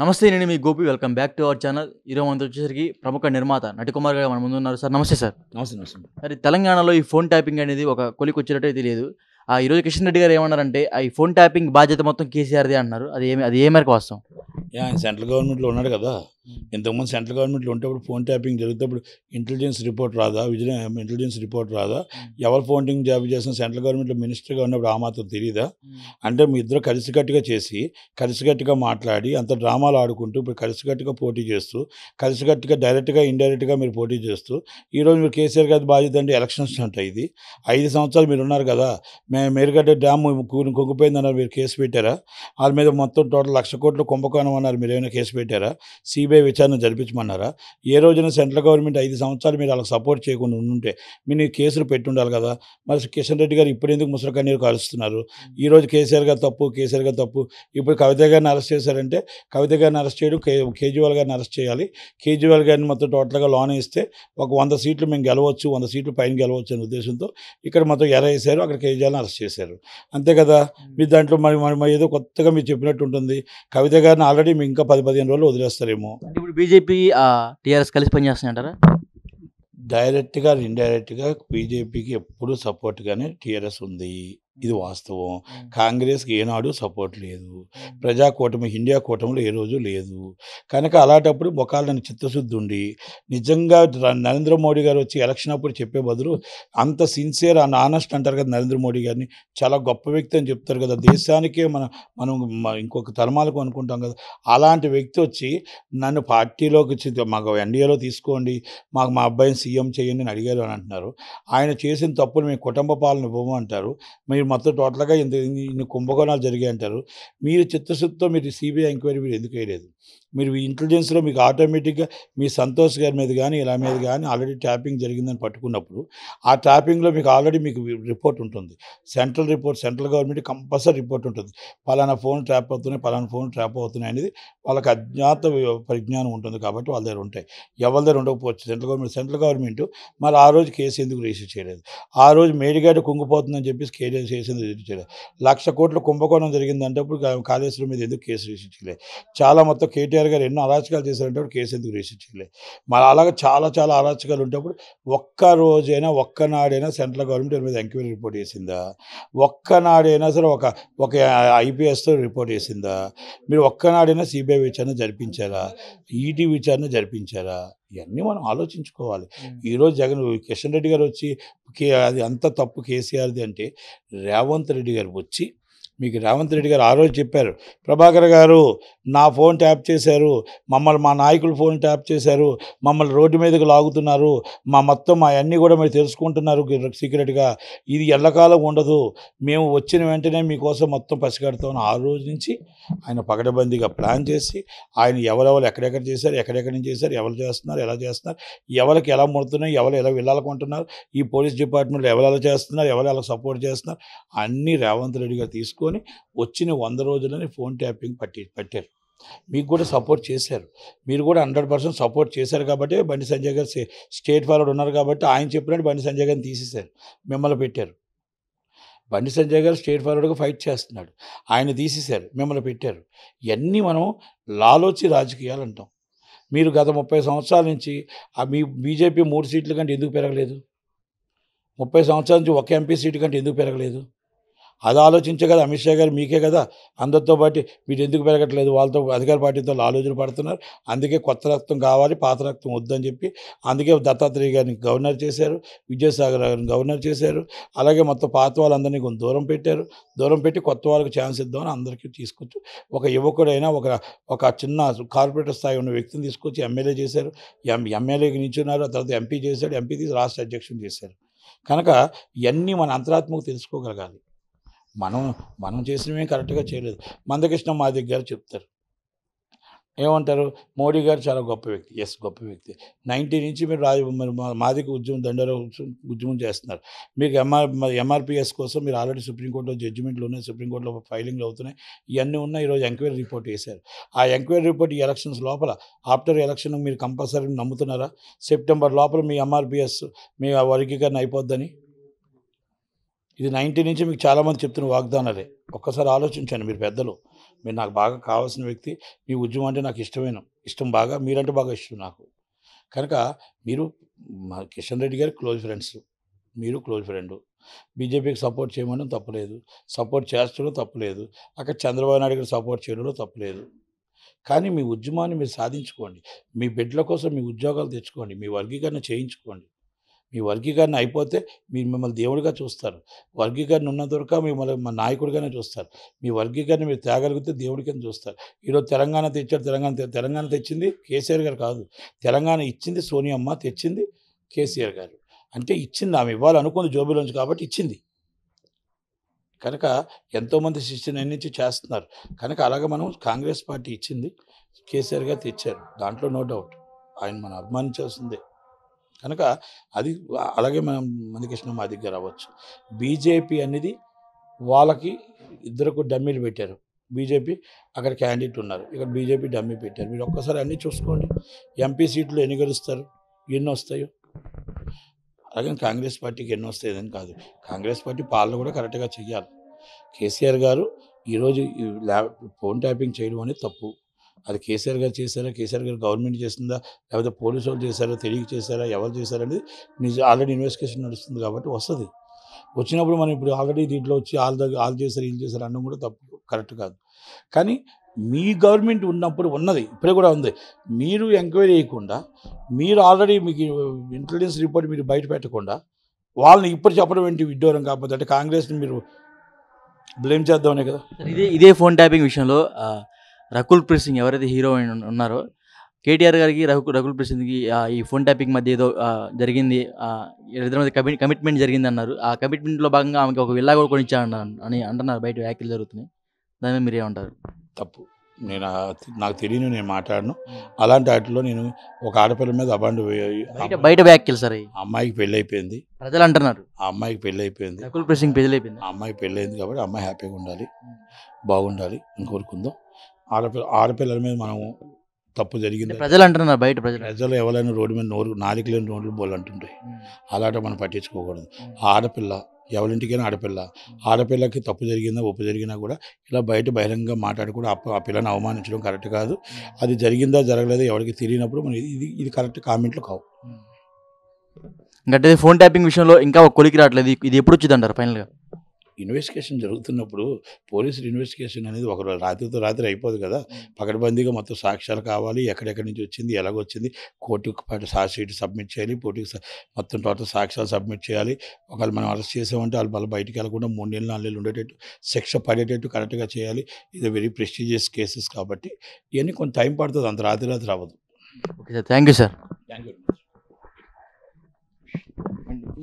నమస్తే నేను మీ Gopi welcome back to our channel ఈరో మంది వచ్చేసరికి ప్రముఖ నిర్మాత నటికుమార్ గారు మన ముందు ఉన్నారు సార్ నమస్తే సార్ నమస్తే నమస్తే మరి తెలంగాణలో ఈ ఫోన్ ట్యాపింగ్ అనేది ఒక కొలికి వచ్చినట్టే తెలియదు ఆ ఈరోజు కిషన్ రెడ్డి గారు ఏమన్నారంటే ఆ ఈ ఫోన్ ట్యాపింగ్ బాధ్యత మొత్తం కేసీఆర్ది అంటున్నారు అది ఏమి అది ఏ మేరకు వాస్తవం సెంట్రల్ గవర్నమెంట్లో ఉన్నాడు కదా ఇంతకుముందు సెంట్రల్ గవర్నమెంట్లో ఉంటేప్పుడు ఫోన్ ట్యాపింగ్ జరిగేటప్పుడు ఇంటెలిజెన్స్ రిపోర్ట్ రాదా విజయ ఇంటెలిజెన్స్ రిపోర్ట్ రాదా ఎవరు ఫోన్ జాబ్ చేసిన సెంట్రల్ గవర్నమెంట్లో మినిస్టర్గా ఉన్నప్పుడు ఆ మాత్రం తెలియదా అంటే మీ ఇద్దరు కలిసికట్టుగా చేసి కలిసికట్టుగా మాట్లాడి అంత డ్రామాలు ఆడుకుంటూ ఇప్పుడు కలిసికట్టుగా పోటీ చేస్తూ కలిసికట్టుగా డైరెక్ట్గా ఇండైరెక్ట్గా మీరు పోటీ చేస్తూ ఈరోజు మీరు కేసీఆర్ గారి బాధ్యత అంటే ఎలక్షన్స్ ఉంటాయి ఇది ఐదు సంవత్సరాలు మీరు ఉన్నారు కదా మేము మేరుగడ్డ డ్యామ్ కుంగిపోయిందన్నారు మీరు కేసు పెట్టారా వాళ్ళ మీద మొత్తం టోటల్ లక్ష కోట్లు కుంభకోణం అన్నారు మీరు ఏమైనా కేసు పెట్టారా సిబిఐ సిబిఐ విచారణ జరిపించమన్నారా ఏ రోజున సెంట్రల్ గవర్నమెంట్ ఐదు సంవత్సరాలు మీరు వాళ్ళకి సపోర్ట్ చేయకుండా ఉంటే మీరు కేసులు పెట్టుండాలి కదా మరి కిషన్ రెడ్డి గారు ఇప్పుడు ఎందుకు ముసలి కన్నీరు కాలుస్తున్నారు ఈరోజు కేసీఆర్ గారు తప్పు కేసీఆర్ గారు తప్పు ఇప్పుడు కవిత గారిని అరెస్ట్ చేశారంటే కవిత గారిని అరెస్ట్ చేయడం కేజ్రీవాల్ గారిని అరెస్ట్ చేయాలి కేజ్రీవాల్ గారిని మొత్తం టోటల్గా లోన్ ఇస్తే ఒక వంద సీట్లు మేము గెలవచ్చు వంద సీట్లు పైన గెలవచ్చు అనే ఉద్దేశంతో ఇక్కడ మొత్తం ఎలా వేశారు అక్కడ కేజీఆర్ని అరెస్ట్ చేశారు అంతే కదా మీ దాంట్లో మరి మరి ఏదో కొత్తగా మీరు చెప్పినట్టు ఉంటుంది కవిత గారిని ఆల్రెడీ మీ ఇంకా పది పదిహేను రోజులు వదిలేస్తారేమో ఇప్పుడు బీజేపీ టీఆర్ఎస్ కలిసి అంటారా డైరెక్ట్గా ఇండైరెక్ట్గా బీజేపీకి ఎప్పుడూ సపోర్ట్గానే టీఆర్ఎస్ ఉంది ఇది వాస్తవం కాంగ్రెస్కి ఏనాడు సపోర్ట్ లేదు ప్రజాకూటమి ఇండియా కూటమిలో ఏ రోజు లేదు కనుక అలాంటప్పుడు మొకాళ్ళని చిత్తశుద్ధి ఉండి నిజంగా నరేంద్ర మోడీ గారు వచ్చి ఎలక్షన్ అప్పుడు చెప్పే బదులు అంత సిన్సియర్ అండ్ ఆనెస్ట్ అంటారు కదా నరేంద్ర మోడీ గారిని చాలా గొప్ప వ్యక్తి అని చెప్తారు కదా దేశానికే మనం మనం ఇంకొక తరమాలకు అనుకుంటాం కదా అలాంటి వ్యక్తి వచ్చి నన్ను పార్టీలోకి మాకు ఎన్డీఏలో తీసుకోండి మాకు మా అబ్బాయిని సీఎం చేయండి అని అడిగారు అని అంటున్నారు ఆయన చేసిన తప్పులు మీ కుటుంబ పాలన ఇవ్వమంటారు అంటారు మీరు మొత్తం టోటల్గా ఇంత ఇన్ని కుంభకోణాలు జరిగాయి అంటారు మీరు చిత్తశుద్ధితో మీరు సిబిఐ ఎంక్వైరీ మీరు ఎందుకు వేయలేదు మీరు ఇంటెలిజెన్స్లో మీకు ఆటోమేటిక్గా మీ సంతోష్ గారి మీద కానీ ఇలా మీద కానీ ఆల్రెడీ ట్యాపింగ్ జరిగిందని పట్టుకున్నప్పుడు ఆ ట్యాపింగ్లో మీకు ఆల్రెడీ మీకు రిపోర్ట్ ఉంటుంది central report central government compulsory report ఉంటుంది పలానా ఫోన్ ట్యాప్ అవుతున్నాయి పలానా ఫోన్ ట్యాప్ అవుతున్నాయి అనేది వాళ్ళకి అజ్ఞాత పరిజ్ఞానం ఉంటుంది కాబట్టి వాళ్ళ దగ్గర ఉంటాయి ఎవరి దగ్గర ఉండకపోవచ్చు సెంట్రల్ గవర్నమెంట్ సెంట్రల్ గవర్నమెంట్ మరి ఆ రోజు కేసు ఎందుకు రిజిస్టర్ చేయలేదు ఆ రోజు మేడిగాడు కుంగిపోతుందని చెప్పేసి కేసు చేసింది రిజిస్టర్ చేయలేదు లక్ష కోట్ల కుంభకోణం జరిగిందంటే కాళేశ్వరం మీద ఎందుకు కేసు రిజిస్టర్ చేయలేదు చాలా మొత్తం కేటీఆర్ కేసీఆర్ గారు ఎన్నో అరాచకాలు చేశారంటే కేసు ఎందుకు రిజిస్టర్ మరి అలాగే చాలా చాలా అరాచకాలు ఉంటప్పుడు ఒక్క రోజైనా ఒక్కనాడైనా సెంట్రల్ గవర్నమెంట్ మీద ఎంక్వైరీ రిపోర్ట్ చేసిందా ఒక్కనాడైనా సరే ఒక ఒక ఐపీఎస్తో రిపోర్ట్ చేసిందా మీరు ఒక్కనాడైనా సిబిఐ విచారణ జరిపించారా ఈటీ విచారణ జరిపించారా ఇవన్నీ మనం ఆలోచించుకోవాలి ఈరోజు జగన్ కిషన్ రెడ్డి గారు వచ్చి అది అంత తప్పు కేసీఆర్ది అంటే రేవంత్ రెడ్డి గారు వచ్చి మీకు రేవంత్ రెడ్డి గారు ఆ రోజు చెప్పారు ప్రభాకర్ గారు నా ఫోన్ ట్యాప్ చేశారు మమ్మల్ని మా నాయకులు ఫోన్ ట్యాప్ చేశారు మమ్మల్ని రోడ్డు మీదకి లాగుతున్నారు మా మొత్తం అవన్నీ కూడా మీరు తెలుసుకుంటున్నారు సీక్రెట్గా ఇది ఎల్లకాలం ఉండదు మేము వచ్చిన వెంటనే మీకోసం మొత్తం పసిగడతామని ఆ రోజు నుంచి ఆయన పగడబందీగా ప్లాన్ చేసి ఆయన ఎవరెవరు ఎక్కడెక్కడ చేశారు ఎక్కడెక్కడి నుంచి చేశారు ఎవరు చేస్తున్నారు ఎలా చేస్తున్నారు ఎవరికి ఎలా ముడుతున్నాయి ఎవరు ఎలా వెళ్ళాలనుకుంటున్నారు ఈ పోలీస్ డిపార్ట్మెంట్లో ఎవరు ఎలా చేస్తున్నారు ఎవరు ఎలా సపోర్ట్ చేస్తున్నారు అన్నీ రేవంత్ రెడ్డి గారు తీసుకొని పెట్టుకొని వచ్చిన వంద రోజులనే ఫోన్ ట్యాపింగ్ పట్టి పట్టారు మీకు కూడా సపోర్ట్ చేశారు మీరు కూడా హండ్రెడ్ పర్సెంట్ సపోర్ట్ చేశారు కాబట్టి బండి సంజయ్ గారు స్టేట్ ఫార్వర్డ్ ఉన్నారు కాబట్టి ఆయన చెప్పినట్టు బండి సంజయ్ గారిని తీసేశారు మిమ్మల్ని పెట్టారు బండి సంజయ్ గారు స్టేట్ ఫార్వర్డ్గా ఫైట్ చేస్తున్నాడు ఆయన తీసేశారు మిమ్మల్ని పెట్టారు ఇవన్నీ మనం లాలోచి రాజకీయాలు అంటాం మీరు గత ముప్పై సంవత్సరాల నుంచి మీ బీజేపీ మూడు సీట్ల కంటే ఎందుకు పెరగలేదు ముప్పై సంవత్సరాల నుంచి ఒక ఎంపీ సీటు కంటే ఎందుకు పెరగలేదు అది ఆలోచించే కదా అమిత్ షా గారు మీకే కదా అందరితో పాటు వీడు ఎందుకు పెరగట్లేదు వాళ్ళతో అధికార పార్టీతో ఆలోచన పడుతున్నారు అందుకే కొత్త రక్తం కావాలి పాత రక్తం వద్దని చెప్పి అందుకే దత్తాత్రేయ గారిని గవర్నర్ చేశారు విద్యాసాగర్ గారిని గవర్నర్ చేశారు అలాగే మొత్తం పాత వాళ్ళందరినీ కొంచెం దూరం పెట్టారు దూరం పెట్టి కొత్త వాళ్ళకి ఛాన్స్ ఇద్దామని అందరికీ తీసుకొచ్చు ఒక యువకుడైనా ఒక ఒక చిన్న కార్పొరేటర్ స్థాయి ఉన్న వ్యక్తిని తీసుకొచ్చి ఎమ్మెల్యే చేశారు ఎం ఎమ్మెల్యేకి నిల్చున్నారు తర్వాత ఎంపీ చేశాడు ఎంపీ తీసి రాష్ట్ర అధ్యక్షుడు చేశారు కనుక ఇవన్నీ మన అంతరాత్మకు తెలుసుకోగలగాలి మనం మనం చేసినవి కరెక్ట్గా చేయలేదు మందకృష్ణ మా దగ్గర చెప్తారు ఏమంటారు మోడీ గారు చాలా గొప్ప వ్యక్తి ఎస్ గొప్ప వ్యక్తి నైంటీ నుంచి మీరు రాజ మరి మాదికి ఉద్యమం దండర ఉద్యమం చేస్తున్నారు మీకు ఎంఆర్ ఎంఆర్పిఎస్ కోసం మీరు ఆల్రెడీ సుప్రీంకోర్టులో జడ్జిమెంట్లు ఉన్నాయి సుప్రీంకోర్టులో ఫైలింగ్లు అవుతున్నాయి ఇవన్నీ ఉన్నాయి ఈరోజు ఎంక్వైరీ రిపోర్ట్ వేశారు ఆ ఎంక్వైరీ రిపోర్ట్ ఈ ఎలక్షన్స్ లోపల ఆఫ్టర్ ఎలక్షన్ మీరు కంపల్సరీ నమ్ముతున్నారా సెప్టెంబర్ లోపల మీ ఎంఆర్పిఎస్ మీ వర్గీకరణ అయిపోద్దని ఇది నైన్టీ నుంచి మీకు చాలామంది చెప్తున్న వాగ్దానాలే ఒక్కసారి ఆలోచించండి మీరు పెద్దలు మీరు నాకు బాగా కావాల్సిన వ్యక్తి మీ ఉద్యమం అంటే నాకు ఇష్టమైన ఇష్టం బాగా మీరంటే బాగా ఇష్టం నాకు కనుక మీరు మా కిషన్ రెడ్డి గారు క్లోజ్ ఫ్రెండ్స్ మీరు క్లోజ్ ఫ్రెండ్ బీజేపీకి సపోర్ట్ చేయమని తప్పలేదు సపోర్ట్ చేస్తడం తప్పలేదు అక్కడ చంద్రబాబు నాయుడు గారు సపోర్ట్ చేయడంలో తప్పలేదు కానీ మీ ఉద్యమాన్ని మీరు సాధించుకోండి మీ బిడ్డల కోసం మీ ఉద్యోగాలు తెచ్చుకోండి మీ వర్గీకరణ చేయించుకోండి మీ వర్గీకరణ అయిపోతే మీరు మిమ్మల్ని దేవుడిగా చూస్తారు వర్గీకరణ ఉన్న దొరక మిమ్మల్ని మా నాయకుడిగానే చూస్తారు మీ వర్గీకరణ మీరు తేగలిగితే దేవుడికని చూస్తారు ఈరోజు తెలంగాణ తెచ్చారు తెలంగాణ తెలంగాణ తెచ్చింది కేసీఆర్ గారు కాదు తెలంగాణ ఇచ్చింది సోనియమ్మ తెచ్చింది కేసీఆర్ గారు అంటే ఇచ్చింది ఆమె ఇవ్వాలనుకుంది జోబీలోంచి కాబట్టి ఇచ్చింది కనుక ఎంతోమంది శిష్యుని అన్నించి చేస్తున్నారు కనుక అలాగే మనం కాంగ్రెస్ పార్టీ ఇచ్చింది కేసీఆర్ గారు తెచ్చారు దాంట్లో నో డౌట్ ఆయన మనం అభిమానించాల్సిందే కనుక అది అలాగే మనం మణికృష్ణ మా దగ్గర రావచ్చు బీజేపీ అనేది వాళ్ళకి ఇద్దరు డమ్మీలు పెట్టారు బీజేపీ అక్కడ క్యాండిడేట్ ఉన్నారు ఇక్కడ బీజేపీ డమ్మీ పెట్టారు మీరు ఒక్కసారి అన్నీ చూసుకోండి ఎంపీ సీట్లు ఎన్ని గెలుస్తారు ఎన్ని వస్తాయో అలాగే కాంగ్రెస్ పార్టీకి ఎన్ని వస్తాయని కాదు కాంగ్రెస్ పార్టీ పాలన కూడా కరెక్ట్గా చేయాలి కేసీఆర్ గారు ఈరోజు ల్యాబ్ ఫోన్ ట్యాపింగ్ చేయడం అనేది తప్పు అది కేసీఆర్ గారు చేశారా కేసీఆర్ గారు గవర్నమెంట్ చేసిందా లేకపోతే పోలీసు వాళ్ళు చేశారా తెలియక చేశారా ఎవరు చేశారనేది నిజ ఆల్రెడీ ఇన్వెస్టిగేషన్ నడుస్తుంది కాబట్టి వస్తుంది వచ్చినప్పుడు మనం ఇప్పుడు ఆల్రెడీ దీంట్లో వచ్చి ఆల్ దగ్గర ఆల్ చేశారు ఏం చేశారు అన్నం కూడా తప్పు కరెక్ట్ కాదు కానీ మీ గవర్నమెంట్ ఉన్నప్పుడు ఉన్నది ఇప్పుడే కూడా ఉంది మీరు ఎంక్వైరీ చేయకుండా మీరు ఆల్రెడీ మీకు ఇంటెలిజెన్స్ రిపోర్ట్ మీరు బయట పెట్టకుండా వాళ్ళని ఇప్పుడు చెప్పడం ఏంటి విడ్డూరం కాకపోతే అంటే కాంగ్రెస్ని మీరు బ్లేమ్ చేద్దామనే కదా ఇదే ఇదే ఫోన్ ట్యాపింగ్ విషయంలో రకుల్ ప్రీత్ సింగ్ ఎవరైతే హీరో ఉన్నారో కేటీఆర్ గారికి రఘు రకుల్ ప్రీత్ సింగ్కి ఈ ఫోన్ ట్యాపింగ్ మధ్య ఏదో జరిగింది ఇద్దరి మధ్య కమి కమిట్మెంట్ జరిగింది అన్నారు ఆ కమిట్మెంట్లో భాగంగా ఆమెకి ఒక విల్లా కూడా కొనిచ్చారన్నారు అని అంటున్నారు బయట వ్యాఖ్యలు జరుగుతున్నాయి దాని మీద ఏమంటారు తప్పు నేను నాకు తెలియని నేను మాట్లాడను అలాంటి వాటిలో నేను ఒక ఆడపిల్ల మీద అబాండు బయట వ్యాఖ్యలు సార్ అమ్మాయికి పెళ్ళి అయిపోయింది ప్రజలు అంటున్నారు ఆ అమ్మాయికి పెళ్ళి అయిపోయింది రకుల్ ప్రీత్ సింగ్ పెళ్ళి అయిపోయింది అమ్మాయికి పెళ్ళి అయింది కాబట్టి అమ్మాయి హ్యాపీగా ఉండాలి బాగుండాలి ఇంకొకరికి ఆడపిల్ల ఆడపిల్లల మీద మనం తప్పు జరిగింది ప్రజలు అంటున్నారు బయట ప్రజలు ప్రజలు ఎవరైనా రోడ్డు మీద నోరు నాలుగు లేని నోట్లు బోలు అంటుంటాయి అలాంటి మనం పట్టించుకోకూడదు ఆడపిల్ల ఎవరింటికైనా ఆడపిల్ల ఆడపిల్లకి తప్పు జరిగిందా ఒప్పు జరిగినా కూడా ఇలా బయట బహిరంగంగా మాట్లాడకూడదు ఆ పిల్లని అవమానించడం కరెక్ట్ కాదు అది జరిగిందా జరగలేదా ఎవరికి తెలియనప్పుడు మనం ఇది ఇది కరెక్ట్ కామెంట్లు కావు అంటే ఫోన్ ట్యాపింగ్ విషయంలో ఇంకా ఒక కొలికి రావట్లేదు ఇది ఎప్పుడు వచ్చిందంటారు ఫైనల్గా ఇన్వెస్టిగేషన్ జరుగుతున్నప్పుడు పోలీసులు ఇన్వెస్టిగేషన్ అనేది ఒక రాత్రితో రాత్రి అయిపోదు కదా పకడ్బందీగా మొత్తం సాక్ష్యాలు కావాలి ఎక్కడెక్కడి నుంచి వచ్చింది ఎలాగొచ్చింది కోర్టుకు పాటు సాక్షిట్ సబ్మిట్ చేయాలి కోర్టుకి మొత్తం టోటల్ సాక్ష్యాలు సబ్మిట్ చేయాలి ఒకవేళ మనం అరెస్ట్ చేసామంటే వాళ్ళు మళ్ళీ బయటికి వెళ్ళకుండా మూడు నెలలు నాలుగు నెలలు ఉండేటట్టు శిక్ష పడేటట్టు కరెక్ట్గా చేయాలి ఇది వెరీ ప్రెస్టీజియస్ కేసెస్ కాబట్టి ఇవన్నీ కొంత టైం పడుతుంది అంత రాత్రి రాత్రి రావద్దు okay sir thank you sir thank you